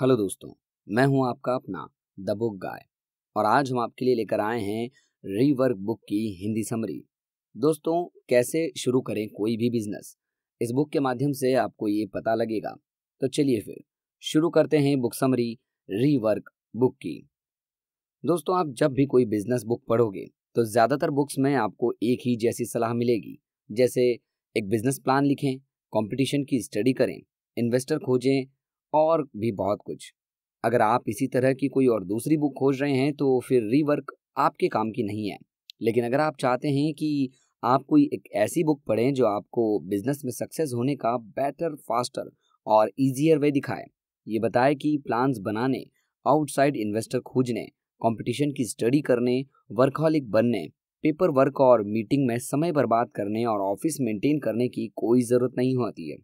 hello दोस्तों मैं हूं आपका अपना द बुक गाय और आज हम आपके लिए लेकर आए हैं रीवर्क बुक की हिंदी समरी दोस्तों कैसे शुरू करें कोई भी बिजनेस इस बुक के माध्यम से आपको ये पता लगेगा तो चलिए फिर शुरू करते हैं बुक समरी रीवर्क बुक की दोस्तों आप जब भी कोई बिजनेस बुक पढ़ोगे तो ज़्यादातर बुक्स में आपको एक ही जैसी सलाह मिलेगी जैसे एक बिजनेस प्लान लिखें कंपटीशन की स्टडी करें इन्वेस्टर खोजें और भी बहुत कुछ अगर आप इसी तरह की कोई और दूसरी बुक खोज रहे हैं तो फिर रीवर्क आपके काम की नहीं है लेकिन अगर आप चाहते हैं कि आप कोई एक ऐसी बुक पढ़ें जो आपको बिजनेस में सक्सेस होने का बेटर फास्टर और ईजियर वे दिखाए ये बताए कि प्लान्स बनाने आउटसाइड इन्वेस्टर खोजने कंपटीशन की स्टडी करने वर्कहॉलिक बनने पेपर वर्क और मीटिंग में समय बर्बाद करने और ऑफिस मेंटेन करने की कोई ज़रूरत नहीं होती है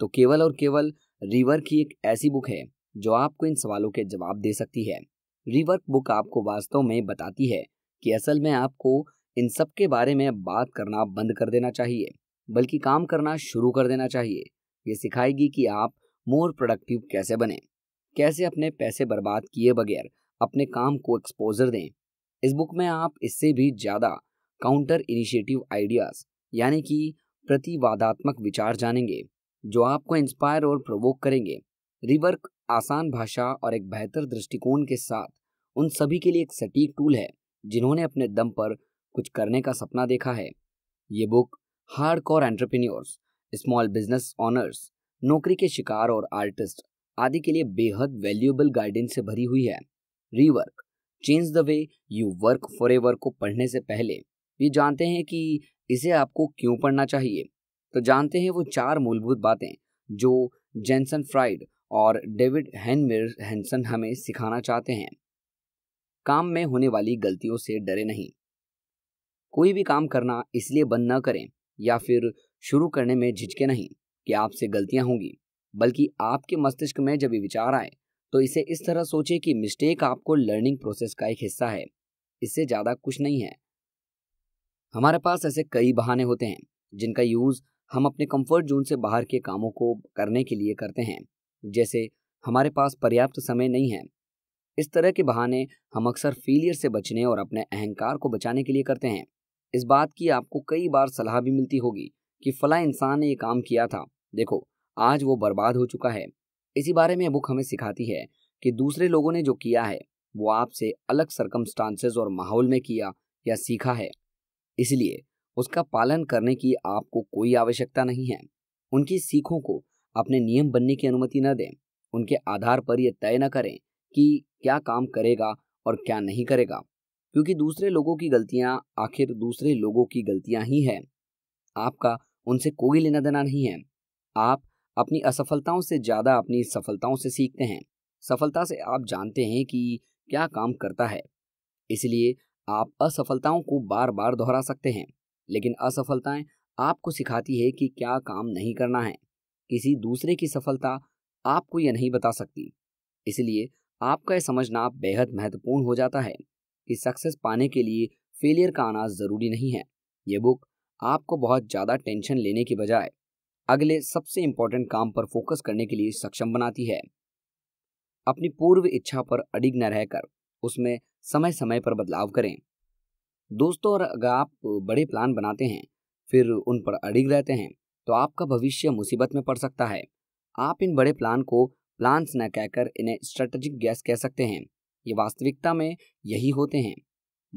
तो केवल और केवल रिवर्क ही एक ऐसी बुक है जो आपको इन सवालों के जवाब दे सकती है रिवर्क बुक आपको वास्तव में बताती है कि असल में आपको इन सब के बारे में बात करना बंद कर देना चाहिए बल्कि काम करना शुरू कर देना चाहिए ये सिखाएगी कि आप मोर प्रोडक्टिव कैसे बने कैसे अपने पैसे बर्बाद किए बगैर अपने काम को एक्सपोजर दें इस बुक में आप इससे भी ज़्यादा काउंटर इनिशिएटिव आइडियाज़ यानी कि प्रतिवादात्मक विचार जानेंगे जो आपको इंस्पायर और प्रवोक करेंगे रिवर्क आसान भाषा और एक बेहतर दृष्टिकोण के साथ उन सभी के लिए एक सटीक टूल है जिन्होंने अपने दम पर कुछ करने का सपना देखा है ये book hard core entrepreneurs small business owners नौकरी के शिकार और आर्टिस्ट आदि के लिए बेहद वैल्यूएबल गाइडेंस से भरी हुई है rework change the way you work forever को पढ़ने से पहले ये जानते हैं कि इसे आपको क्यों पढ़ना चाहिए तो जानते हैं वो चार मूलभूत बातें जो जेंसन फ्राइड और डेविड हैनमिर हैंसन हमें सिखाना चाहते हैं काम में होने वाली गलतियों से डरे नहीं कोई भी काम करना इसलिए बंद न करें या फिर शुरू करने में झिझके नहीं कि आपसे गलतियां होंगी बल्कि आपके मस्तिष्क में जब विचार आए तो इसे इस तरह सोचें कि मिस्टेक आपको लर्निंग प्रोसेस का एक हिस्सा है इससे ज़्यादा कुछ नहीं है हमारे पास ऐसे कई बहाने होते हैं जिनका यूज़ हम अपने कंफर्ट जोन से बाहर के कामों को करने के लिए करते हैं जैसे हमारे पास पर्याप्त समय नहीं है इस तरह के बहाने हम अक्सर फेलियर से बचने और अपने अहंकार को बचाने के लिए करते हैं इस बात की आपको कई बार सलाह भी मिलती होगी कि फला इंसान ने ये काम किया था देखो आज वो बर्बाद हो चुका है इसी बारे में बुक हमें सिखाती है कि दूसरे लोगों ने जो किया है वो आपसे अलग सरकमस्टांसेस और माहौल में किया या सीखा है इसलिए उसका पालन करने की आपको कोई आवश्यकता नहीं है उनकी सीखों को अपने नियम बनने की अनुमति न दें उनके आधार पर यह तय न करें कि क्या काम करेगा और क्या नहीं करेगा क्योंकि दूसरे लोगों की गलतियां आखिर दूसरे लोगों की गलतियां ही हैं आपका उनसे कोई लेना देना नहीं है आप अपनी असफलताओं से ज़्यादा अपनी सफलताओं से सीखते हैं सफलता से आप जानते हैं कि क्या काम करता है इसलिए आप असफलताओं को बार बार दोहरा सकते हैं लेकिन असफलताएं आपको सिखाती है कि क्या काम नहीं करना है किसी दूसरे की सफलता आपको यह नहीं बता सकती इसलिए आपका यह समझना बेहद महत्वपूर्ण हो जाता है कि सक्सेस पाने के लिए फेलियर का आना ज़रूरी नहीं है ये बुक आपको बहुत ज़्यादा टेंशन लेने के बजाय अगले सबसे इंपॉर्टेंट काम पर फोकस करने के लिए सक्षम बनाती है अपनी पूर्व इच्छा पर अडिग न रहकर उसमें समय समय पर बदलाव करें दोस्तों और अगर आप बड़े प्लान बनाते हैं फिर उन पर अड़िग रहते हैं तो आपका भविष्य मुसीबत में पड़ सकता है आप इन बड़े प्लान को प्लान्स न कहकर इन्हें स्ट्रेटजिक गैस कह सकते हैं ये वास्तविकता में यही होते हैं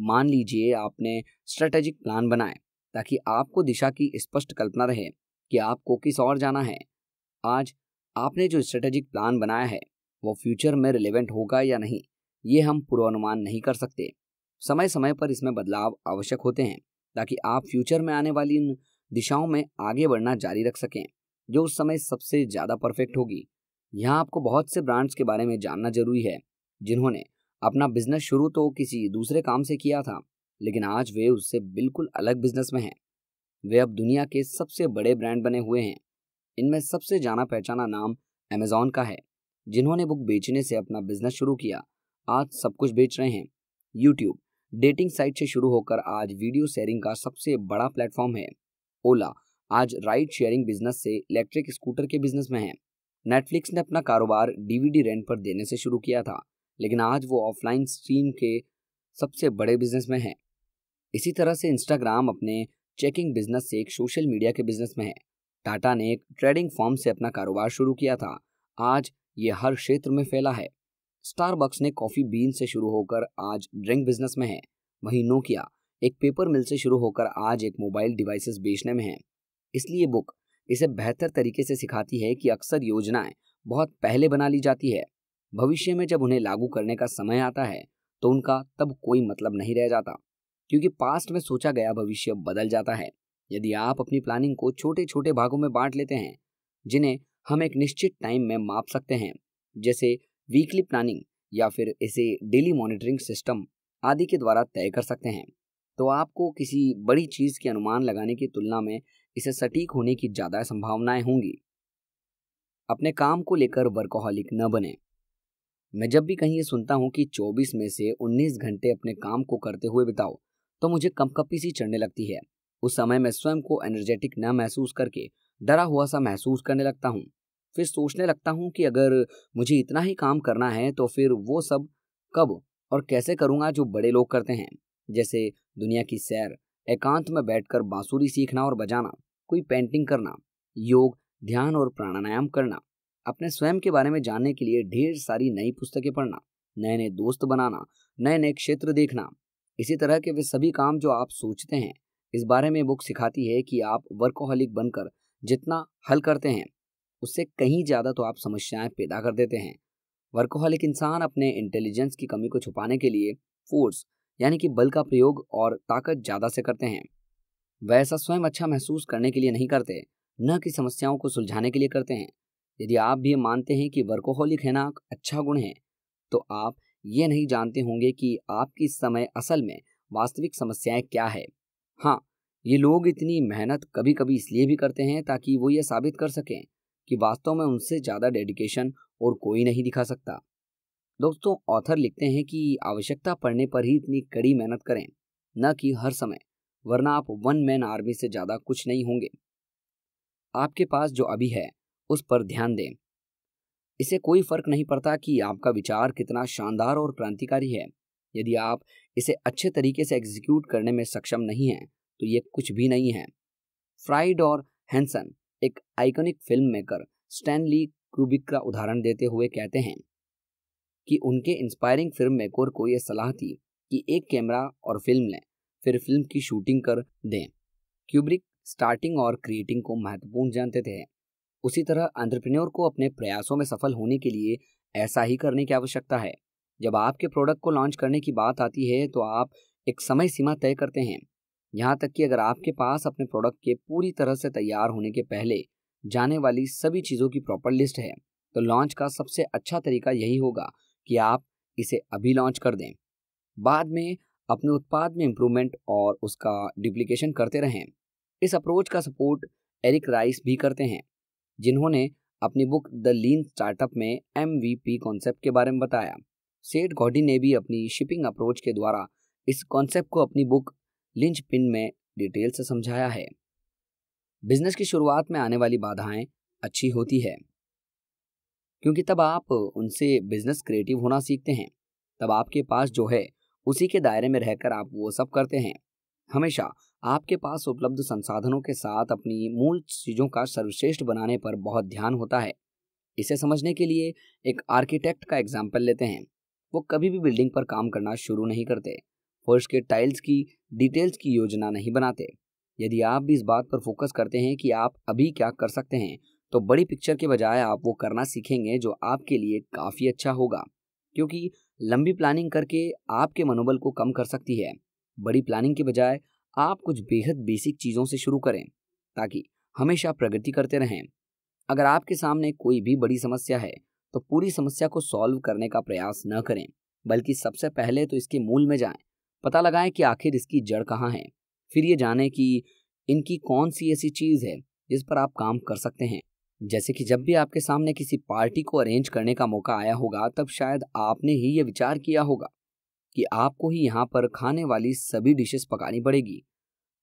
मान लीजिए आपने स्ट्रेटेजिक प्लान बनाए ताकि आपको दिशा की स्पष्ट कल्पना रहे कि आपको किस और जाना है आज आपने जो स्ट्रेटेजिक प्लान बनाया है वो फ्यूचर में रिलेवेंट होगा या नहीं ये हम पूर्वानुमान नहीं कर सकते समय समय पर इसमें बदलाव आवश्यक होते हैं ताकि आप फ्यूचर में आने वाली इन दिशाओं में आगे बढ़ना जारी रख सकें जो उस समय सबसे ज़्यादा परफेक्ट होगी यहाँ आपको बहुत से ब्रांड्स के बारे में जानना जरूरी है जिन्होंने अपना बिजनेस शुरू तो किसी दूसरे काम से किया था लेकिन आज वे उससे बिल्कुल अलग बिजनेस में हैं वे अब दुनिया के सबसे बड़े ब्रांड बने हुए हैं इनमें सबसे जाना पहचाना नाम अमेजोन का है जिन्होंने बुक बेचने से अपना बिजनेस शुरू किया आज सब कुछ बेच रहे हैं यूट्यूब डेटिंग साइट से शुरू होकर आज वीडियो शेयरिंग का सबसे बड़ा प्लेटफॉर्म है ओला आज राइड शेयरिंग बिजनेस से इलेक्ट्रिक स्कूटर के बिजनेस में है नेटफ्लिक्स ने अपना कारोबार डीवीडी रेंट पर देने से शुरू किया था लेकिन आज वो ऑफलाइन स्ट्रीम के सबसे बड़े बिजनेस में है इसी तरह से इंस्टाग्राम अपने चेकिंग बिजनेस से एक सोशल मीडिया के बिजनेस में है टाटा ने एक ट्रेडिंग फॉर्म से अपना कारोबार शुरू किया था आज ये हर क्षेत्र में फैला है स्टारबक्स ने कॉफ़ी बीन से शुरू होकर आज ड्रिंक बिजनेस में है वहीं नोकिया एक पेपर मिल से शुरू होकर आज एक मोबाइल डिवाइसेस बेचने में है इसलिए बुक इसे बेहतर तरीके से सिखाती है कि अक्सर योजनाएं बहुत पहले बना ली जाती है भविष्य में जब उन्हें लागू करने का समय आता है तो उनका तब कोई मतलब नहीं रह जाता क्योंकि पास्ट में सोचा गया भविष्य बदल जाता है यदि आप अपनी प्लानिंग को छोटे छोटे भागों में बांट लेते हैं जिन्हें हम एक निश्चित टाइम में माप सकते हैं जैसे वीकली प्लानिंग या फिर इसे डेली मॉनिटरिंग सिस्टम आदि के द्वारा तय कर सकते हैं तो आपको किसी बड़ी चीज़ के अनुमान लगाने की तुलना में इसे सटीक होने की ज़्यादा संभावनाएं होंगी अपने काम को लेकर वर्कोहलिक न बने मैं जब भी कहीं ये सुनता हूँ कि 24 में से 19 घंटे अपने काम को करते हुए बिताओ तो मुझे कमकपी सी चढ़ने लगती है उस समय मैं स्वयं को एनर्जेटिक न महसूस करके डरा हुआ सा महसूस करने लगता हूँ फिर सोचने लगता हूँ कि अगर मुझे इतना ही काम करना है तो फिर वो सब कब और कैसे करूँगा जो बड़े लोग करते हैं जैसे दुनिया की सैर एकांत में बैठकर बांसुरी सीखना और बजाना कोई पेंटिंग करना योग ध्यान और प्राणायाम करना अपने स्वयं के बारे में जानने के लिए ढेर सारी नई पुस्तकें पढ़ना नए नए दोस्त बनाना नए नए क्षेत्र देखना इसी तरह के वे सभी काम जो आप सोचते हैं इस बारे में बुक सिखाती है कि आप वर्कोहलिक बनकर जितना हल करते हैं उससे कहीं ज़्यादा तो आप समस्याएं पैदा कर देते हैं वर्कोहलिक इंसान अपने इंटेलिजेंस की कमी को छुपाने के लिए फोर्स यानी कि बल का प्रयोग और ताकत ज़्यादा से करते हैं वह ऐसा स्वयं अच्छा महसूस करने के लिए नहीं करते न कि समस्याओं को सुलझाने के लिए करते हैं यदि आप भी मानते हैं कि वर्कोहलिक है ना अच्छा गुण है तो आप ये नहीं जानते होंगे कि आपकी समय असल में वास्तविक समस्याएं क्या है हाँ ये लोग इतनी मेहनत कभी कभी इसलिए भी करते हैं ताकि वो ये साबित कर सकें कि वास्तव में उनसे ज़्यादा डेडिकेशन और कोई नहीं दिखा सकता दोस्तों ऑथर लिखते हैं कि आवश्यकता पड़ने पर ही इतनी कड़ी मेहनत करें न कि हर समय वरना आप वन मैन आर्मी से ज़्यादा कुछ नहीं होंगे आपके पास जो अभी है उस पर ध्यान दें इसे कोई फर्क नहीं पड़ता कि आपका विचार कितना शानदार और क्रांतिकारी है यदि आप इसे अच्छे तरीके से एग्जीक्यूट करने में सक्षम नहीं हैं तो ये कुछ भी नहीं है फ्राइड और हैंसन एक iconic film maker Stanley Kubrick का उदाहरण देते हुए कहते हैं कि उनके इंस्पायरिंग फिल्म मेकर को यह सलाह थी कि एक कैमरा और फिल्म लें फिर फिल्म की शूटिंग कर दें क्यूब्रिक स्टार्टिंग और क्रिएटिंग को महत्वपूर्ण जानते थे उसी तरह अंतरप्रेन्योर को अपने प्रयासों में सफल होने के लिए ऐसा ही करने की आवश्यकता है जब आपके प्रोडक्ट को लॉन्च करने की बात आती है तो आप एक समय सीमा तय करते हैं यहाँ तक कि अगर आपके पास अपने प्रोडक्ट के पूरी तरह से तैयार होने के पहले जाने वाली सभी चीज़ों की प्रॉपर लिस्ट है तो लॉन्च का सबसे अच्छा तरीका यही होगा कि आप इसे अभी लॉन्च कर दें बाद में अपने उत्पाद में इम्प्रूवमेंट और उसका डिप्लीकेशन करते रहें इस अप्रोच का सपोर्ट एरिक राइस भी करते हैं जिन्होंने अपनी बुक द लीन स्टार्टअप में एम वी पी कॉन्सेप्ट के बारे में बताया सेठ गौडी ने भी अपनी शिपिंग अप्रोच के द्वारा इस कॉन्सेप्ट को अपनी बुक लिंच पिन में डिटेल से समझाया है बिजनेस की शुरुआत में आने वाली बाधाएं अच्छी होती है क्योंकि तब आप उनसे बिजनेस क्रिएटिव होना सीखते हैं तब आपके पास जो है उसी के दायरे में रहकर आप वो सब करते हैं हमेशा आपके पास उपलब्ध संसाधनों के साथ अपनी मूल चीज़ों का सर्वश्रेष्ठ बनाने पर बहुत ध्यान होता है इसे समझने के लिए एक आर्किटेक्ट का एग्जाम्पल लेते हैं वो कभी भी बिल्डिंग पर काम करना शुरू नहीं करते फर्श के टाइल्स की डिटेल्स की योजना नहीं बनाते यदि आप भी इस बात पर फोकस करते हैं कि आप अभी क्या कर सकते हैं तो बड़ी पिक्चर के बजाय आप वो करना सीखेंगे जो आपके लिए काफ़ी अच्छा होगा क्योंकि लंबी प्लानिंग करके आपके मनोबल को कम कर सकती है बड़ी प्लानिंग के बजाय आप कुछ बेहद बेसिक चीज़ों से शुरू करें ताकि हमेशा प्रगति करते रहें अगर आपके सामने कोई भी बड़ी समस्या है तो पूरी समस्या को सॉल्व करने का प्रयास न करें बल्कि सबसे पहले तो इसके मूल में जाएं पता लगाएं कि आखिर इसकी जड़ कहाँ है फिर ये जानें कि इनकी कौन सी ऐसी चीज़ है जिस पर आप काम कर सकते हैं जैसे कि जब भी आपके सामने किसी पार्टी को अरेंज करने का मौका आया होगा तब शायद आपने ही ये विचार किया होगा कि आपको ही यहाँ पर खाने वाली सभी डिशेस पकानी पड़ेगी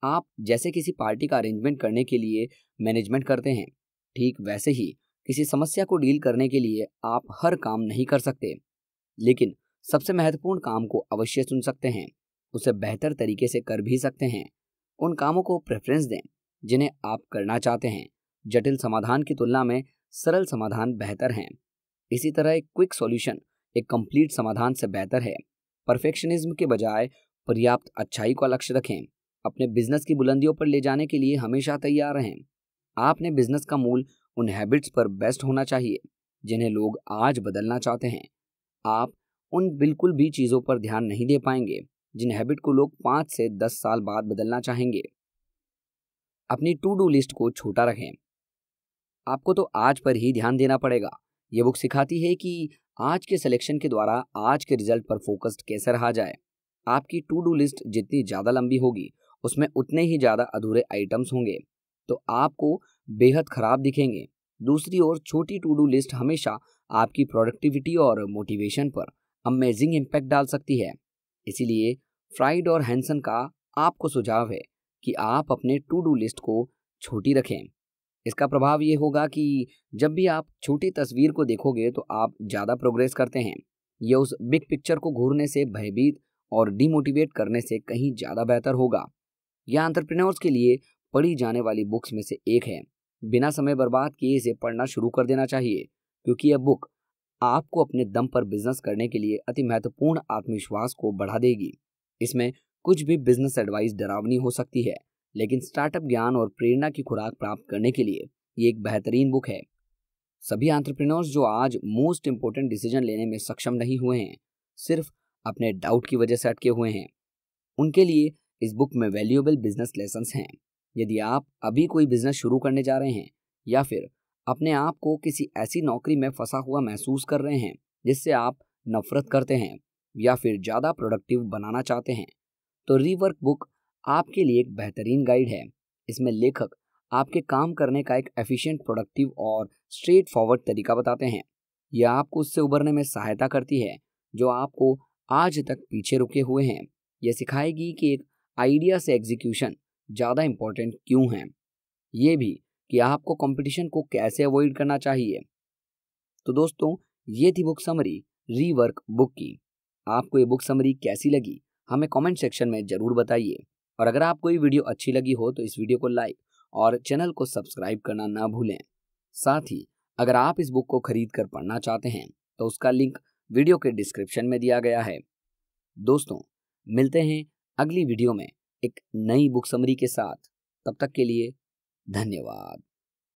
आप जैसे किसी पार्टी का अरेंजमेंट करने के लिए मैनेजमेंट करते हैं ठीक वैसे ही किसी समस्या को डील करने के लिए आप हर काम नहीं कर सकते लेकिन सबसे महत्वपूर्ण काम को अवश्य सुन सकते हैं उसे बेहतर तरीके से कर भी सकते हैं उन कामों को प्रेफरेंस दें जिन्हें आप करना चाहते हैं जटिल समाधान की तुलना में सरल समाधान बेहतर हैं इसी तरह एक क्विक सॉल्यूशन एक कंप्लीट समाधान से बेहतर है परफेक्शनिज्म के बजाय पर्याप्त अच्छाई का लक्ष्य रखें अपने बिजनेस की बुलंदियों पर ले जाने के लिए हमेशा तैयार रहें आपने बिजनेस का मूल उन हैबिट्स पर बेस्ट होना चाहिए जिन्हें लोग आज बदलना चाहते हैं आप उन बिल्कुल भी चीज़ों पर ध्यान नहीं दे पाएंगे जिन हैबिट को लोग पाँच से दस साल बाद बदलना चाहेंगे अपनी टू डू लिस्ट को छोटा रखें आपको तो आज पर ही ध्यान देना पड़ेगा ये बुक सिखाती है कि आज के सिलेक्शन के द्वारा आज के रिजल्ट पर फोकस्ड कैसे रहा जाए आपकी टू डू लिस्ट जितनी ज़्यादा लंबी होगी उसमें उतने ही ज़्यादा अधूरे आइटम्स होंगे तो आपको बेहद ख़राब दिखेंगे दूसरी ओर छोटी टू डू लिस्ट हमेशा आपकी प्रोडक्टिविटी और मोटिवेशन पर अमेजिंग इम्पैक्ट डाल सकती है इसीलिए फ्राइड और हैंसन का आपको सुझाव है कि आप अपने टू डू लिस्ट को छोटी रखें इसका प्रभाव ये होगा कि जब भी आप छोटी तस्वीर को देखोगे तो आप ज़्यादा प्रोग्रेस करते हैं यह उस बिग पिक्चर को घूरने से भयभीत और डिमोटिवेट करने से कहीं ज़्यादा बेहतर होगा यह आंट्रप्रनोर्स के लिए पढ़ी जाने वाली बुक्स में से एक है बिना समय बर्बाद किए इसे पढ़ना शुरू कर देना चाहिए क्योंकि यह बुक आपको अपने दम पर बिजनेस करने के लिए अति महत्वपूर्ण आत्मविश्वास को बढ़ा देगी इसमें कुछ भी बिजनेस एडवाइस डरावनी हो सकती है लेकिन स्टार्टअप ज्ञान और प्रेरणा की खुराक प्राप्त करने के लिए ये एक बेहतरीन बुक है सभी आंट्रप्रेन्योर्स जो आज मोस्ट इम्पोर्टेंट डिसीजन लेने में सक्षम नहीं हुए हैं सिर्फ अपने डाउट की वजह से अटके हुए हैं उनके लिए इस बुक में वैल्यूएबल बिजनेस लेसन हैं यदि आप अभी कोई बिजनेस शुरू करने जा रहे हैं या फिर अपने आप को किसी ऐसी नौकरी में फंसा हुआ महसूस कर रहे हैं जिससे आप नफरत करते हैं या फिर ज़्यादा प्रोडक्टिव बनाना चाहते हैं तो रीवर्क बुक आपके लिए एक बेहतरीन गाइड है इसमें लेखक आपके काम करने का एक एफिशिएंट प्रोडक्टिव और स्ट्रेट फॉरवर्ड तरीका बताते हैं यह आपको उससे उबरने में सहायता करती है जो आपको आज तक पीछे रुके हुए हैं यह सिखाएगी कि एक आइडिया से एग्जीक्यूशन ज़्यादा इम्पोर्टेंट क्यों है ये भी कि आपको कंपटीशन को कैसे अवॉइड करना चाहिए तो दोस्तों ये थी बुक समरी रीवर्क बुक की आपको ये बुक समरी कैसी लगी हमें कमेंट सेक्शन में ज़रूर बताइए और अगर आपको ये वीडियो अच्छी लगी हो तो इस वीडियो को लाइक और चैनल को सब्सक्राइब करना ना भूलें साथ ही अगर आप इस बुक को खरीद कर पढ़ना चाहते हैं तो उसका लिंक वीडियो के डिस्क्रिप्शन में दिया गया है दोस्तों मिलते हैं अगली वीडियो में एक नई बुक समरी के साथ तब तक के लिए धन्यवाद